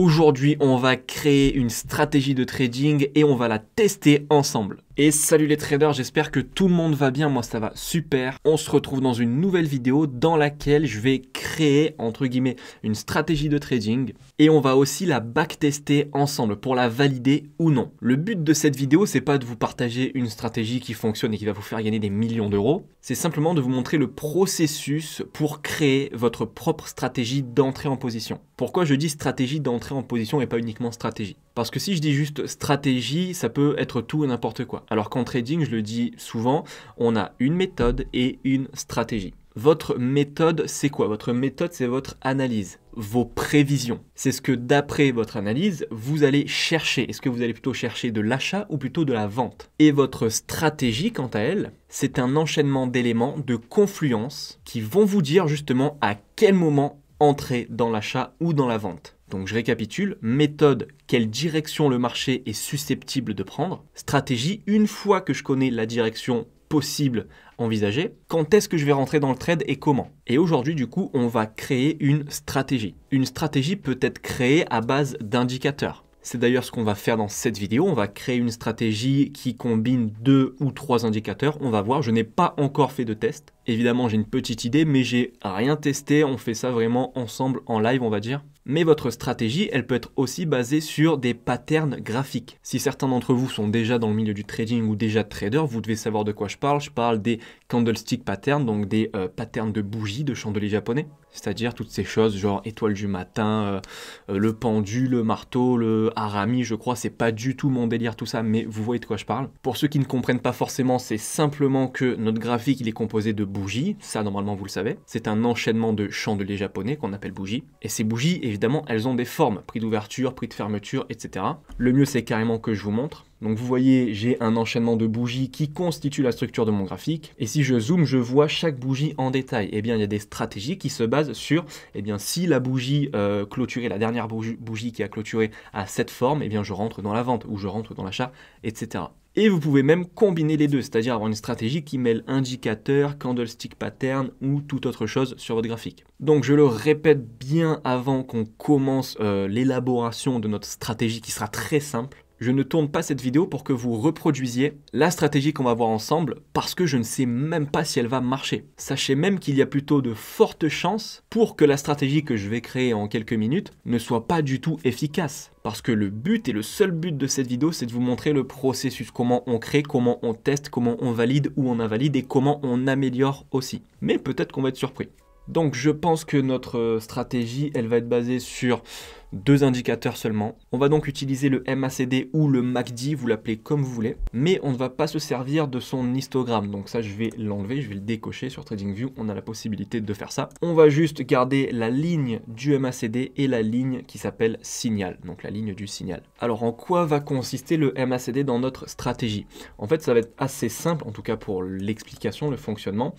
Aujourd'hui, on va créer une stratégie de trading et on va la tester ensemble. Et salut les traders, j'espère que tout le monde va bien, moi ça va super. On se retrouve dans une nouvelle vidéo dans laquelle je vais créer, entre guillemets, une stratégie de trading. Et on va aussi la backtester ensemble pour la valider ou non. Le but de cette vidéo, c'est pas de vous partager une stratégie qui fonctionne et qui va vous faire gagner des millions d'euros. C'est simplement de vous montrer le processus pour créer votre propre stratégie d'entrée en position. Pourquoi je dis stratégie d'entrée en position et pas uniquement stratégie Parce que si je dis juste stratégie, ça peut être tout et n'importe quoi. Alors qu'en trading, je le dis souvent, on a une méthode et une stratégie. Votre méthode, c'est quoi Votre méthode, c'est votre analyse, vos prévisions. C'est ce que, d'après votre analyse, vous allez chercher. Est-ce que vous allez plutôt chercher de l'achat ou plutôt de la vente Et votre stratégie, quant à elle, c'est un enchaînement d'éléments de confluence qui vont vous dire justement à quel moment entrer dans l'achat ou dans la vente. Donc je récapitule, méthode, quelle direction le marché est susceptible de prendre, stratégie, une fois que je connais la direction possible envisagée, quand est-ce que je vais rentrer dans le trade et comment. Et aujourd'hui du coup, on va créer une stratégie. Une stratégie peut être créée à base d'indicateurs. C'est d'ailleurs ce qu'on va faire dans cette vidéo. On va créer une stratégie qui combine deux ou trois indicateurs. On va voir. Je n'ai pas encore fait de test. Évidemment, j'ai une petite idée, mais j'ai rien testé. On fait ça vraiment ensemble en live, on va dire mais votre stratégie, elle peut être aussi basée sur des patterns graphiques. Si certains d'entre vous sont déjà dans le milieu du trading ou déjà trader, vous devez savoir de quoi je parle. Je parle des candlestick patterns, donc des euh, patterns de bougies de chandeliers japonais c'est-à-dire toutes ces choses genre étoile du matin, euh, euh, le pendu, le marteau, le harami, je crois, c'est pas du tout mon délire tout ça, mais vous voyez de quoi je parle. Pour ceux qui ne comprennent pas forcément, c'est simplement que notre graphique il est composé de bougies, ça normalement vous le savez, c'est un enchaînement de chandeliers japonais qu'on appelle bougies, et ces bougies évidemment elles ont des formes, prix d'ouverture, prix de fermeture, etc. Le mieux c'est carrément que je vous montre, donc vous voyez, j'ai un enchaînement de bougies qui constitue la structure de mon graphique. Et si je zoome, je vois chaque bougie en détail. Eh bien, il y a des stratégies qui se basent sur, eh bien, si la bougie euh, clôturée, la dernière bougie, qui a clôturé à cette forme, eh bien, je rentre dans la vente ou je rentre dans l'achat, etc. Et vous pouvez même combiner les deux, c'est-à-dire avoir une stratégie qui mêle indicateur, candlestick pattern ou toute autre chose sur votre graphique. Donc je le répète bien avant qu'on commence euh, l'élaboration de notre stratégie qui sera très simple je ne tourne pas cette vidéo pour que vous reproduisiez la stratégie qu'on va voir ensemble parce que je ne sais même pas si elle va marcher. Sachez même qu'il y a plutôt de fortes chances pour que la stratégie que je vais créer en quelques minutes ne soit pas du tout efficace. Parce que le but et le seul but de cette vidéo, c'est de vous montrer le processus, comment on crée, comment on teste, comment on valide ou on invalide et comment on améliore aussi. Mais peut-être qu'on va être surpris. Donc je pense que notre euh, stratégie, elle va être basée sur deux indicateurs seulement. On va donc utiliser le MACD ou le MACD, vous l'appelez comme vous voulez, mais on ne va pas se servir de son histogramme. Donc ça, je vais l'enlever, je vais le décocher sur TradingView, on a la possibilité de faire ça. On va juste garder la ligne du MACD et la ligne qui s'appelle signal, donc la ligne du signal. Alors en quoi va consister le MACD dans notre stratégie En fait, ça va être assez simple, en tout cas pour l'explication, le fonctionnement.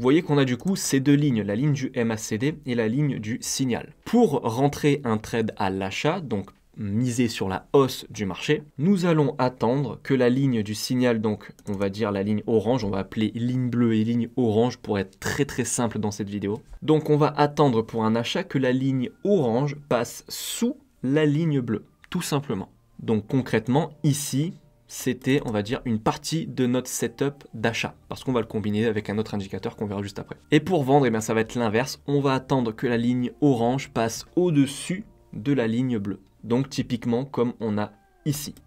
Vous voyez qu'on a du coup ces deux lignes, la ligne du MACD et la ligne du signal. Pour rentrer un trade à l'achat, donc miser sur la hausse du marché, nous allons attendre que la ligne du signal, donc on va dire la ligne orange, on va appeler ligne bleue et ligne orange pour être très très simple dans cette vidéo. Donc on va attendre pour un achat que la ligne orange passe sous la ligne bleue, tout simplement. Donc concrètement, ici, c'était, on va dire, une partie de notre setup d'achat, parce qu'on va le combiner avec un autre indicateur qu'on verra juste après. Et pour vendre, eh bien, ça va être l'inverse, on va attendre que la ligne orange passe au-dessus de la ligne bleue. Donc typiquement, comme on a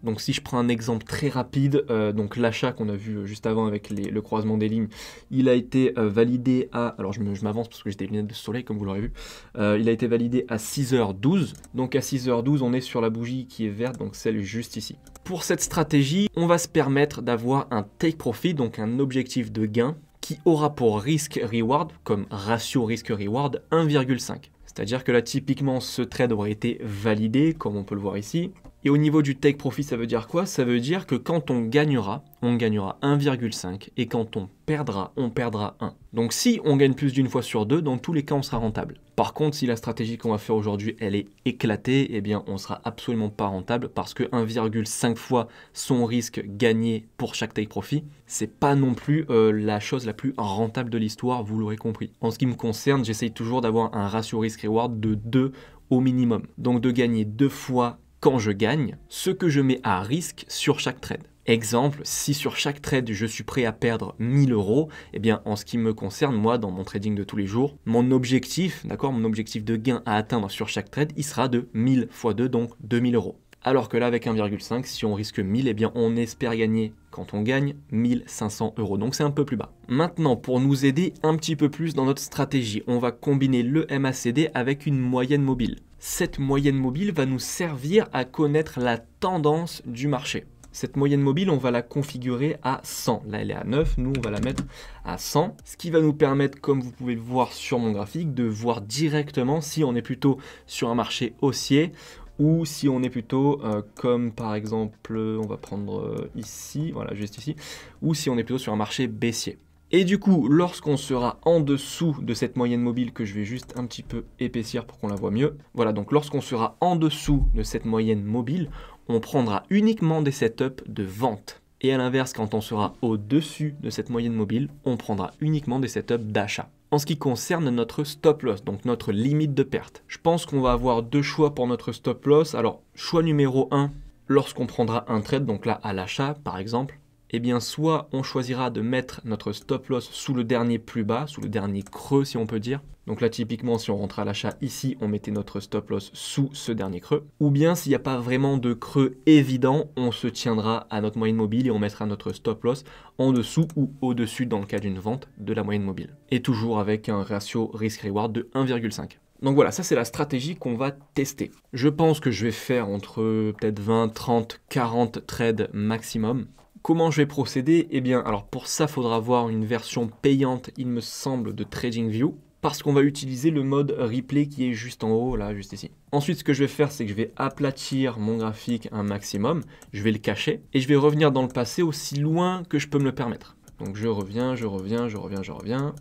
donc si je prends un exemple très rapide, euh, donc l'achat qu'on a vu juste avant avec le croisement des lignes, il a été euh, validé à, alors je m'avance parce que j'ai des lunettes de soleil comme vous l'aurez vu, euh, il a été validé à 6h12, donc à 6h12 on est sur la bougie qui est verte, donc celle juste ici. Pour cette stratégie, on va se permettre d'avoir un take profit, donc un objectif de gain, qui aura pour risque reward comme ratio risque reward 1,5. C'est-à-dire que là, typiquement, ce trade aurait été validé, comme on peut le voir ici. Et au niveau du take profit, ça veut dire quoi Ça veut dire que quand on gagnera, on gagnera 1,5 et quand on perdra, on perdra 1. Donc si on gagne plus d'une fois sur deux, dans tous les cas, on sera rentable. Par contre, si la stratégie qu'on va faire aujourd'hui, elle est éclatée, eh bien, on sera absolument pas rentable parce que 1,5 fois son risque gagné pour chaque take profit, c'est pas non plus euh, la chose la plus rentable de l'histoire, vous l'aurez compris. En ce qui me concerne, j'essaye toujours d'avoir un ratio risk-reward de 2 au minimum. Donc de gagner deux fois quand je gagne, ce que je mets à risque sur chaque trade. Exemple, si sur chaque trade je suis prêt à perdre 1000 euros, eh bien en ce qui me concerne, moi dans mon trading de tous les jours, mon objectif, d'accord, mon objectif de gain à atteindre sur chaque trade, il sera de 1000 x 2, donc 2000 euros. Alors que là, avec 1,5, si on risque 1000, et eh bien on espère gagner, quand on gagne, 1500 euros. Donc c'est un peu plus bas. Maintenant, pour nous aider un petit peu plus dans notre stratégie, on va combiner le MACD avec une moyenne mobile. Cette moyenne mobile va nous servir à connaître la tendance du marché. Cette moyenne mobile, on va la configurer à 100. Là, elle est à 9, nous, on va la mettre à 100. Ce qui va nous permettre, comme vous pouvez le voir sur mon graphique, de voir directement si on est plutôt sur un marché haussier ou si on est plutôt euh, comme par exemple, on va prendre euh, ici, voilà, juste ici, ou si on est plutôt sur un marché baissier. Et du coup, lorsqu'on sera en dessous de cette moyenne mobile que je vais juste un petit peu épaissir pour qu'on la voit mieux, voilà, donc lorsqu'on sera en dessous de cette moyenne mobile, on prendra uniquement des setups de vente. Et à l'inverse, quand on sera au-dessus de cette moyenne mobile, on prendra uniquement des setups d'achat. En ce qui concerne notre stop loss, donc notre limite de perte, je pense qu'on va avoir deux choix pour notre stop loss. Alors, choix numéro 1, lorsqu'on prendra un trade, donc là à l'achat par exemple, eh bien soit on choisira de mettre notre stop loss sous le dernier plus bas, sous le dernier creux si on peut dire. Donc là typiquement si on rentre à l'achat ici, on mettait notre stop loss sous ce dernier creux. Ou bien s'il n'y a pas vraiment de creux évident, on se tiendra à notre moyenne mobile et on mettra notre stop loss en dessous ou au-dessus dans le cas d'une vente de la moyenne mobile. Et toujours avec un ratio risk-reward de 1,5. Donc voilà, ça c'est la stratégie qu'on va tester. Je pense que je vais faire entre peut-être 20, 30, 40 trades maximum. Comment je vais procéder Eh bien, alors pour ça, il faudra avoir une version payante, il me semble, de TradingView, parce qu'on va utiliser le mode replay qui est juste en haut, là, juste ici. Ensuite, ce que je vais faire, c'est que je vais aplatir mon graphique un maximum, je vais le cacher, et je vais revenir dans le passé aussi loin que je peux me le permettre. Donc je reviens, je reviens, je reviens, je reviens.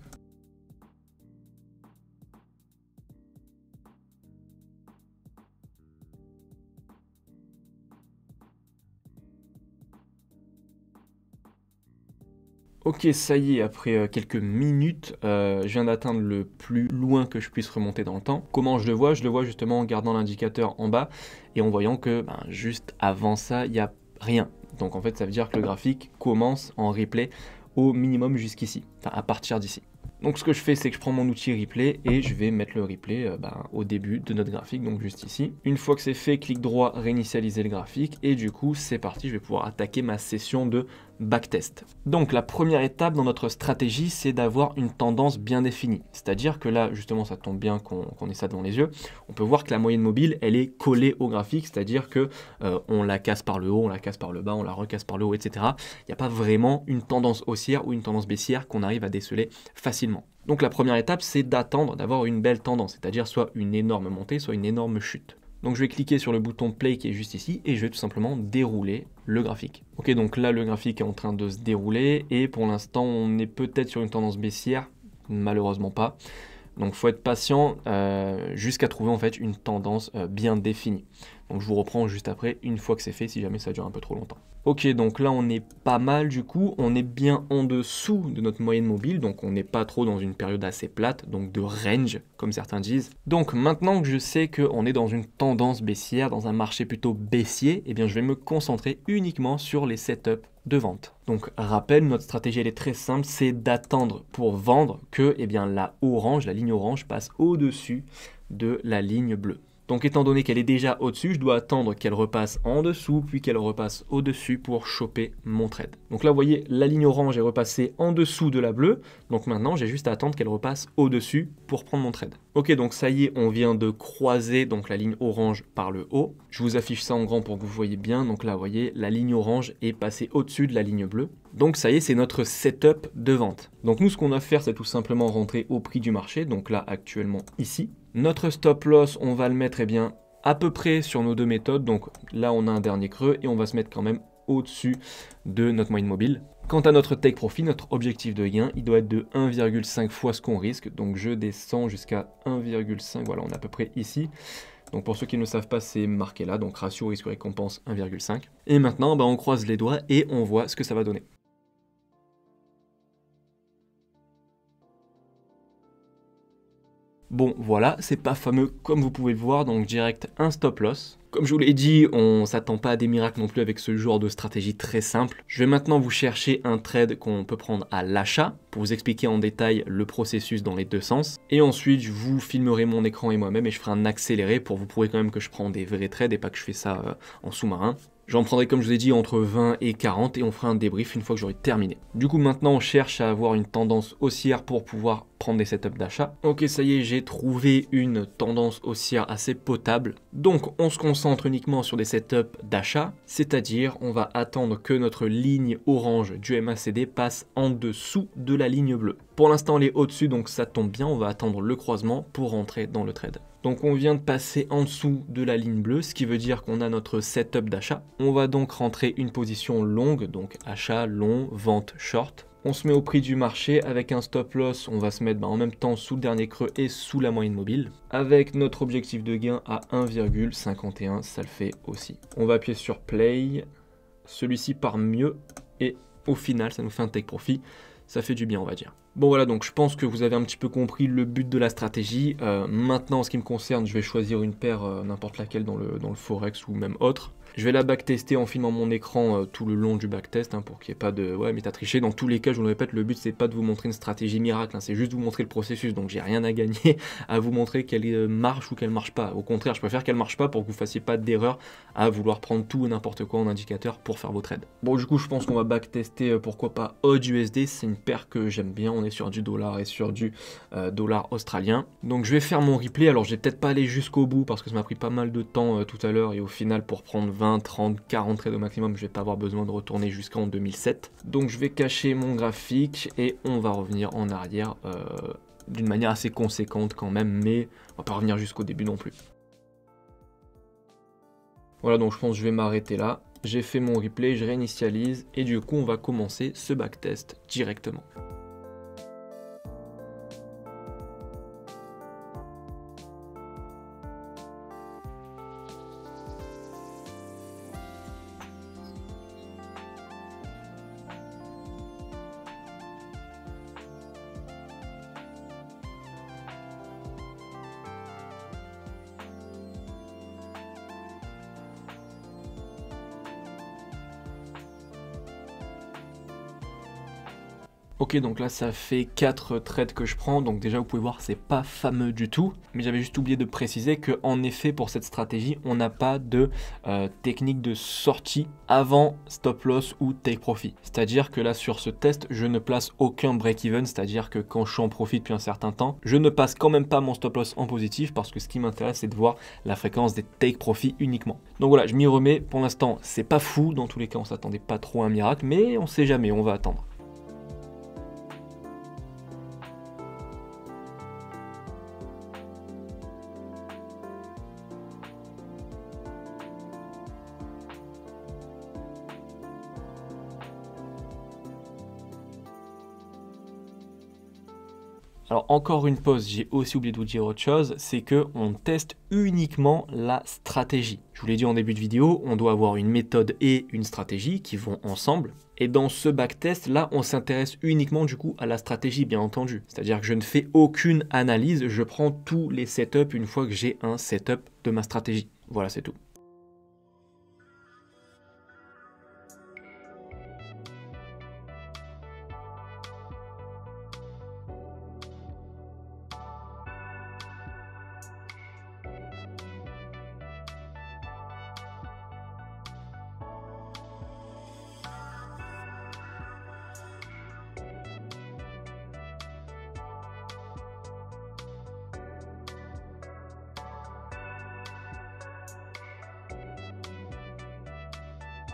Ok, ça y est, après euh, quelques minutes, euh, je viens d'atteindre le plus loin que je puisse remonter dans le temps. Comment je le vois Je le vois justement en gardant l'indicateur en bas et en voyant que ben, juste avant ça, il n'y a rien. Donc en fait, ça veut dire que le graphique commence en replay au minimum jusqu'ici, enfin à partir d'ici. Donc ce que je fais, c'est que je prends mon outil replay et je vais mettre le replay euh, ben, au début de notre graphique, donc juste ici. Une fois que c'est fait, clic droit, réinitialiser le graphique et du coup, c'est parti, je vais pouvoir attaquer ma session de backtest. Donc la première étape dans notre stratégie, c'est d'avoir une tendance bien définie. C'est-à-dire que là, justement, ça tombe bien qu'on ait ça devant les yeux. On peut voir que la moyenne mobile, elle est collée au graphique, c'est-à-dire que euh, on la casse par le haut, on la casse par le bas, on la recasse par le haut, etc. Il n'y a pas vraiment une tendance haussière ou une tendance baissière qu'on arrive à déceler facilement. Donc la première étape, c'est d'attendre d'avoir une belle tendance, c'est-à-dire soit une énorme montée, soit une énorme chute. Donc je vais cliquer sur le bouton play qui est juste ici et je vais tout simplement dérouler le graphique. Ok, donc là, le graphique est en train de se dérouler et pour l'instant, on est peut-être sur une tendance baissière, malheureusement pas. Donc, faut être patient euh, jusqu'à trouver en fait une tendance euh, bien définie. Donc je vous reprends juste après, une fois que c'est fait, si jamais ça dure un peu trop longtemps. Ok, donc là on est pas mal du coup, on est bien en dessous de notre moyenne mobile, donc on n'est pas trop dans une période assez plate, donc de range, comme certains disent. Donc maintenant que je sais qu'on est dans une tendance baissière, dans un marché plutôt baissier, eh bien je vais me concentrer uniquement sur les setups de vente. Donc rappel, notre stratégie elle est très simple, c'est d'attendre pour vendre que eh bien, la orange, la ligne orange passe au-dessus de la ligne bleue. Donc étant donné qu'elle est déjà au-dessus, je dois attendre qu'elle repasse en dessous, puis qu'elle repasse au-dessus pour choper mon trade. Donc là, vous voyez, la ligne orange est repassée en dessous de la bleue. Donc maintenant, j'ai juste à attendre qu'elle repasse au-dessus pour prendre mon trade. Ok, donc ça y est, on vient de croiser donc la ligne orange par le haut. Je vous affiche ça en grand pour que vous voyez bien. Donc là, vous voyez, la ligne orange est passée au-dessus de la ligne bleue. Donc ça y est, c'est notre setup de vente. Donc nous, ce qu'on a faire, c'est tout simplement rentrer au prix du marché, donc là actuellement ici. Notre stop loss, on va le mettre eh bien, à peu près sur nos deux méthodes. Donc là, on a un dernier creux et on va se mettre quand même au-dessus de notre moyenne mobile. Quant à notre take profit, notre objectif de gain, il doit être de 1,5 fois ce qu'on risque. Donc je descends jusqu'à 1,5, voilà, on est à peu près ici. Donc pour ceux qui ne le savent pas, c'est marqué là, donc ratio risque-récompense 1,5. Et maintenant, bah, on croise les doigts et on voit ce que ça va donner. Bon voilà, c'est pas fameux comme vous pouvez le voir, donc direct un stop loss. Comme je vous l'ai dit, on s'attend pas à des miracles non plus avec ce genre de stratégie très simple. Je vais maintenant vous chercher un trade qu'on peut prendre à l'achat pour vous expliquer en détail le processus dans les deux sens. Et ensuite, je vous filmerai mon écran et moi-même et je ferai un accéléré pour vous prouver quand même que je prends des vrais trades et pas que je fais ça euh, en sous-marin. J'en prendrai comme je vous ai dit entre 20 et 40 et on fera un débrief une fois que j'aurai terminé. Du coup maintenant on cherche à avoir une tendance haussière pour pouvoir prendre des setups d'achat. Ok ça y est j'ai trouvé une tendance haussière assez potable. Donc on se concentre uniquement sur des setups d'achat, c'est-à-dire on va attendre que notre ligne orange du MACD passe en dessous de la ligne bleue. Pour l'instant elle est au-dessus donc ça tombe bien, on va attendre le croisement pour rentrer dans le trade. Donc on vient de passer en dessous de la ligne bleue, ce qui veut dire qu'on a notre setup d'achat. On va donc rentrer une position longue, donc achat long, vente short. On se met au prix du marché avec un stop loss, on va se mettre bah, en même temps sous le dernier creux et sous la moyenne mobile. Avec notre objectif de gain à 1,51, ça le fait aussi. On va appuyer sur play, celui-ci part mieux et au final ça nous fait un take profit, ça fait du bien on va dire. Bon voilà, donc je pense que vous avez un petit peu compris le but de la stratégie. Euh, maintenant, en ce qui me concerne, je vais choisir une paire euh, n'importe laquelle dans le forex ou même autre. Je vais la backtester en filmant mon écran euh, tout le long du backtest hein, pour qu'il n'y ait pas de ouais mais t'as triché. Dans tous les cas, je vous le répète, le but c'est pas de vous montrer une stratégie miracle, hein, c'est juste de vous montrer le processus. Donc j'ai rien à gagner à vous montrer qu'elle euh, marche ou qu'elle marche pas. Au contraire, je préfère qu'elle marche pas pour que vous fassiez pas d'erreur à vouloir prendre tout ou n'importe quoi en indicateur pour faire vos trades. Bon, du coup, je pense qu'on va backtester euh, pourquoi pas Odd USD. C'est une paire que j'aime bien. On est sur du dollar et sur du dollar australien. Donc je vais faire mon replay. Alors je vais peut-être pas aller jusqu'au bout parce que ça m'a pris pas mal de temps tout à l'heure et au final pour prendre 20, 30, 40 trades au maximum, je vais pas avoir besoin de retourner jusqu'en 2007. Donc je vais cacher mon graphique et on va revenir en arrière euh, d'une manière assez conséquente quand même, mais on va pas revenir jusqu'au début non plus. Voilà, donc je pense je vais m'arrêter là. J'ai fait mon replay, je réinitialise et du coup on va commencer ce backtest directement. Ok, donc là, ça fait 4 trades que je prends. Donc déjà, vous pouvez voir, c'est pas fameux du tout. Mais j'avais juste oublié de préciser que en effet, pour cette stratégie, on n'a pas de euh, technique de sortie avant stop loss ou take profit. C'est-à-dire que là, sur ce test, je ne place aucun break-even. C'est-à-dire que quand je suis en profit depuis un certain temps, je ne passe quand même pas mon stop loss en positif parce que ce qui m'intéresse, c'est de voir la fréquence des take profit uniquement. Donc voilà, je m'y remets. Pour l'instant, c'est pas fou. Dans tous les cas, on s'attendait pas trop à un miracle, mais on sait jamais, on va attendre. encore une pause, j'ai aussi oublié de vous dire autre chose, c'est que on teste uniquement la stratégie. Je vous l'ai dit en début de vidéo, on doit avoir une méthode et une stratégie qui vont ensemble. Et dans ce backtest, là, on s'intéresse uniquement du coup à la stratégie, bien entendu. C'est-à-dire que je ne fais aucune analyse, je prends tous les setups une fois que j'ai un setup de ma stratégie. Voilà, c'est tout.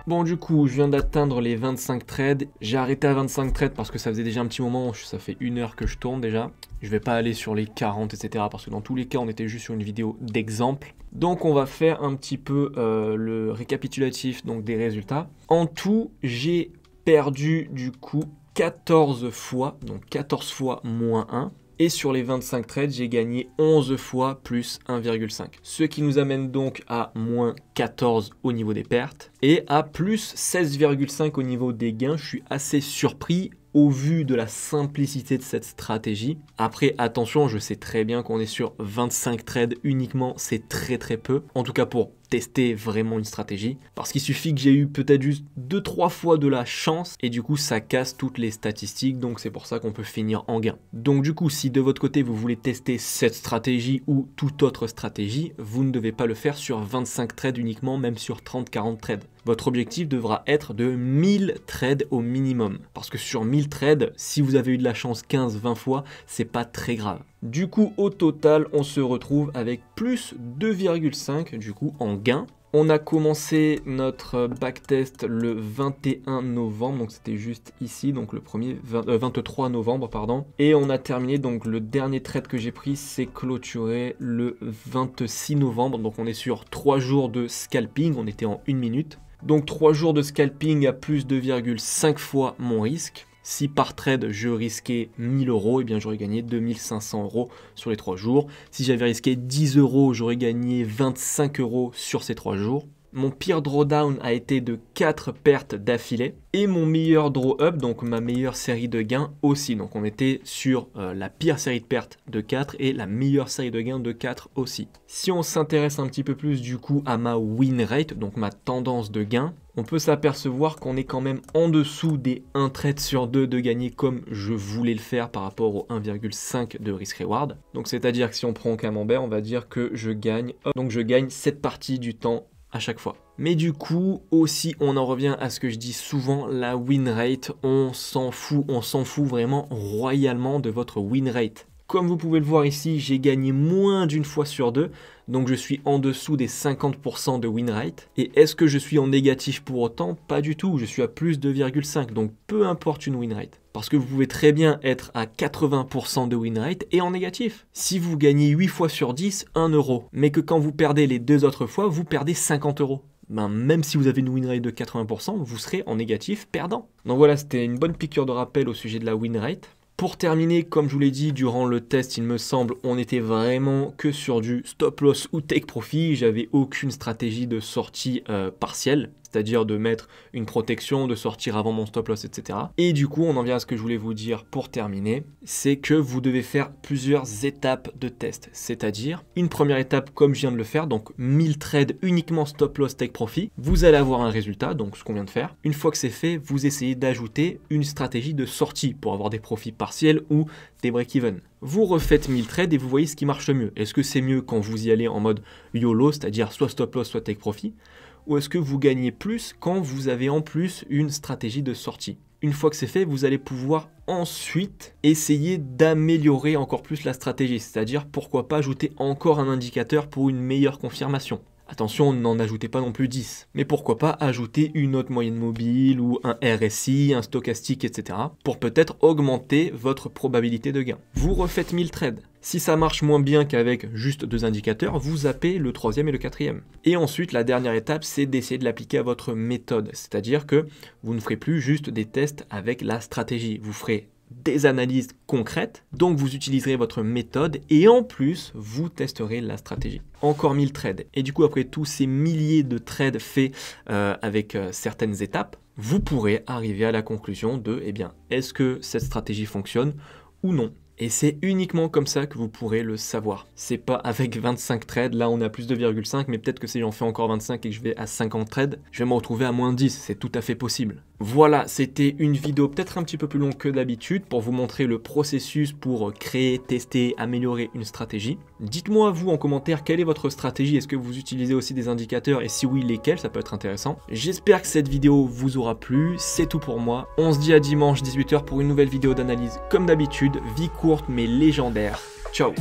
Bon du coup, je viens d'atteindre les 25 trades. J'ai arrêté à 25 trades parce que ça faisait déjà un petit moment, ça fait une heure que je tourne déjà. Je vais pas aller sur les 40, etc. Parce que dans tous les cas, on était juste sur une vidéo d'exemple. Donc on va faire un petit peu euh, le récapitulatif donc, des résultats. En tout, j'ai perdu du coup 14 fois, donc 14 fois moins 1 et sur les 25 trades, j'ai gagné 11 fois plus 1,5. Ce qui nous amène donc à moins 14 au niveau des pertes et à plus 16,5 au niveau des gains. Je suis assez surpris au vu de la simplicité de cette stratégie. Après, attention, je sais très bien qu'on est sur 25 trades uniquement, c'est très très peu. En tout cas pour tester vraiment une stratégie. Parce qu'il suffit que j'ai eu peut-être juste 2-3 fois de la chance et du coup ça casse toutes les statistiques donc c'est pour ça qu'on peut finir en gain. Donc du coup si de votre côté vous voulez tester cette stratégie ou toute autre stratégie, vous ne devez pas le faire sur 25 trades uniquement, même sur 30-40 trades. Votre objectif devra être de 1000 trades au minimum. Parce que sur 1000 trades, si vous avez eu de la chance 15-20 fois, c'est pas très grave. Du coup, au total, on se retrouve avec plus 2,5 du coup en gain. On a commencé notre backtest le 21 novembre, donc c'était juste ici, donc le premier 23 euh, novembre, pardon. Et on a terminé, donc le dernier trade que j'ai pris, c'est clôturé le 26 novembre. Donc on est sur 3 jours de scalping, on était en 1 minute. Donc 3 jours de scalping à plus 2,5 fois mon risque. Si par trade je risquais 1000 euros, et eh bien j'aurais gagné 2500 euros sur les 3 jours. Si j'avais risqué 10 euros, j'aurais gagné 25 euros sur ces 3 jours. Mon pire drawdown a été de 4 pertes d'affilée. Et mon meilleur draw up, donc ma meilleure série de gains aussi. Donc on était sur euh, la pire série de pertes de 4 et la meilleure série de gains de 4 aussi. Si on s'intéresse un petit peu plus du coup à ma win rate, donc ma tendance de gain, on peut s'apercevoir qu'on est quand même en dessous des 1 trade sur 2 de gagner comme je voulais le faire par rapport au 1,5 de risk reward. Donc c'est-à-dire que si on prend camembert, on va dire que je gagne, donc je gagne cette partie du temps chaque fois. Mais du coup, aussi, on en revient à ce que je dis souvent, la win rate, on s'en fout, on s'en fout vraiment royalement de votre win rate. Comme vous pouvez le voir ici, j'ai gagné moins d'une fois sur deux, donc je suis en dessous des 50% de win rate. Et est-ce que je suis en négatif pour autant Pas du tout, je suis à plus de 2,5, donc peu importe une win rate. Parce que vous pouvez très bien être à 80% de win rate et en négatif. Si vous gagnez 8 fois sur 10, 1 euro, mais que quand vous perdez les deux autres fois, vous perdez 50 euros. Ben, même si vous avez une win rate de 80%, vous serez en négatif perdant. Donc voilà, c'était une bonne piqûre de rappel au sujet de la win rate. Pour terminer, comme je vous l'ai dit, durant le test, il me semble, on était vraiment que sur du stop loss ou take profit. J'avais aucune stratégie de sortie euh, partielle c'est-à-dire de mettre une protection, de sortir avant mon stop loss, etc. Et du coup, on en vient à ce que je voulais vous dire pour terminer, c'est que vous devez faire plusieurs étapes de test, c'est-à-dire une première étape comme je viens de le faire, donc 1000 trades uniquement stop loss take profit, vous allez avoir un résultat, donc ce qu'on vient de faire. Une fois que c'est fait, vous essayez d'ajouter une stratégie de sortie pour avoir des profits partiels ou des break-even. Vous refaites 1000 trades et vous voyez ce qui marche le mieux. Est-ce que c'est mieux quand vous y allez en mode YOLO, c'est-à-dire soit stop loss, soit take profit ou est-ce que vous gagnez plus quand vous avez en plus une stratégie de sortie une fois que c'est fait, vous allez pouvoir ensuite essayer d'améliorer encore plus la stratégie, c'est-à-dire pourquoi pas ajouter encore un indicateur pour une meilleure confirmation. Attention, n'en ajoutez pas non plus 10, mais pourquoi pas ajouter une autre moyenne mobile ou un RSI, un stochastique, etc. pour peut-être augmenter votre probabilité de gain. Vous refaites 1000 trades, si ça marche moins bien qu'avec juste deux indicateurs, vous zappez le troisième et le quatrième. Et ensuite, la dernière étape, c'est d'essayer de l'appliquer à votre méthode. C'est-à-dire que vous ne ferez plus juste des tests avec la stratégie. Vous ferez des analyses concrètes, donc vous utiliserez votre méthode et en plus vous testerez la stratégie. Encore 1000 trades. Et du coup après tous ces milliers de trades faits euh, avec euh, certaines étapes, vous pourrez arriver à la conclusion de eh bien est-ce que cette stratégie fonctionne ou non. Et c'est uniquement comme ça que vous pourrez le savoir. C'est pas avec 25 trades, là on a plus de 2,5, mais peut-être que si j'en fais encore 25 et que je vais à 50 trades, je vais me retrouver à moins 10, c'est tout à fait possible. Voilà, c'était une vidéo peut-être un petit peu plus longue que d'habitude pour vous montrer le processus pour créer, tester, améliorer une stratégie. Dites-moi vous en commentaire quelle est votre stratégie, est-ce que vous utilisez aussi des indicateurs et si oui lesquels, ça peut être intéressant. J'espère que cette vidéo vous aura plu, c'est tout pour moi. On se dit à dimanche 18h pour une nouvelle vidéo d'analyse comme d'habitude, vie courte mais légendaire. Ciao